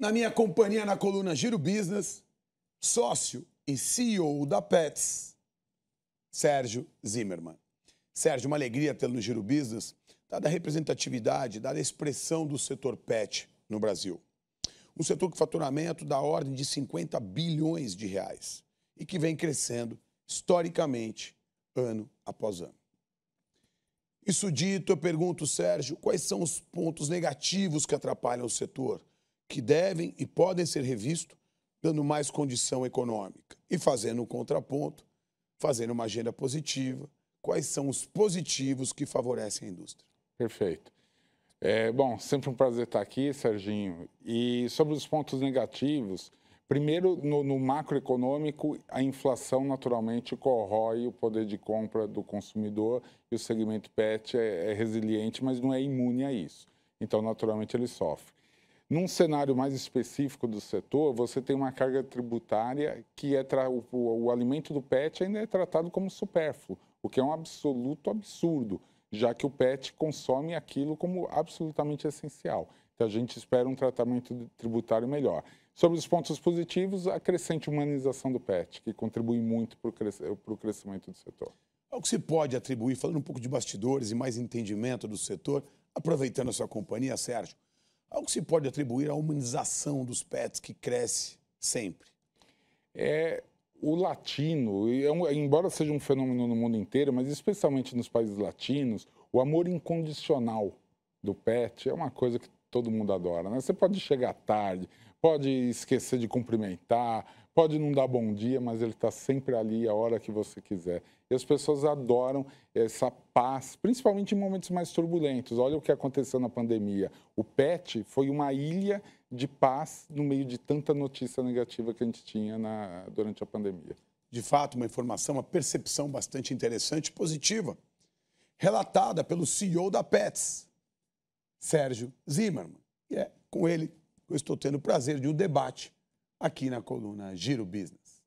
Na minha companhia na coluna Giro Business, sócio e CEO da Pets, Sérgio Zimmermann. Sérgio, uma alegria tê-lo no Giro Business, dada a representatividade, dada a expressão do setor pet no Brasil. Um setor com faturamento da ordem de 50 bilhões de reais e que vem crescendo historicamente ano após ano. Isso dito, eu pergunto, Sérgio, quais são os pontos negativos que atrapalham o setor que devem e podem ser revistos, dando mais condição econômica. E fazendo um contraponto, fazendo uma agenda positiva, quais são os positivos que favorecem a indústria. Perfeito. É, bom, sempre um prazer estar aqui, Serginho. E sobre os pontos negativos, primeiro, no, no macroeconômico, a inflação naturalmente corrói o poder de compra do consumidor e o segmento PET é, é resiliente, mas não é imune a isso. Então, naturalmente, ele sofre. Num cenário mais específico do setor, você tem uma carga tributária que é tra... o, o, o alimento do PET ainda é tratado como supérfluo, o que é um absoluto absurdo, já que o PET consome aquilo como absolutamente essencial. Então a gente espera um tratamento tributário melhor. Sobre os pontos positivos, a crescente humanização do PET, que contribui muito para o crescimento do setor. É o que se pode atribuir, falando um pouco de bastidores e mais entendimento do setor, aproveitando a sua companhia, Sérgio, Algo que se pode atribuir à humanização dos pets que cresce sempre. É o latino, é embora seja um fenômeno no mundo inteiro, mas especialmente nos países latinos, o amor incondicional do pet é uma coisa que todo mundo adora. Né? Você pode chegar tarde, pode esquecer de cumprimentar, Pode não dar bom dia, mas ele está sempre ali a hora que você quiser. E as pessoas adoram essa paz, principalmente em momentos mais turbulentos. Olha o que aconteceu na pandemia. O PET foi uma ilha de paz no meio de tanta notícia negativa que a gente tinha na, durante a pandemia. De fato, uma informação, uma percepção bastante interessante e positiva, relatada pelo CEO da PETS, Sérgio Zimmermann. E é com ele que eu estou tendo o prazer de um debate aqui na coluna Giro Business.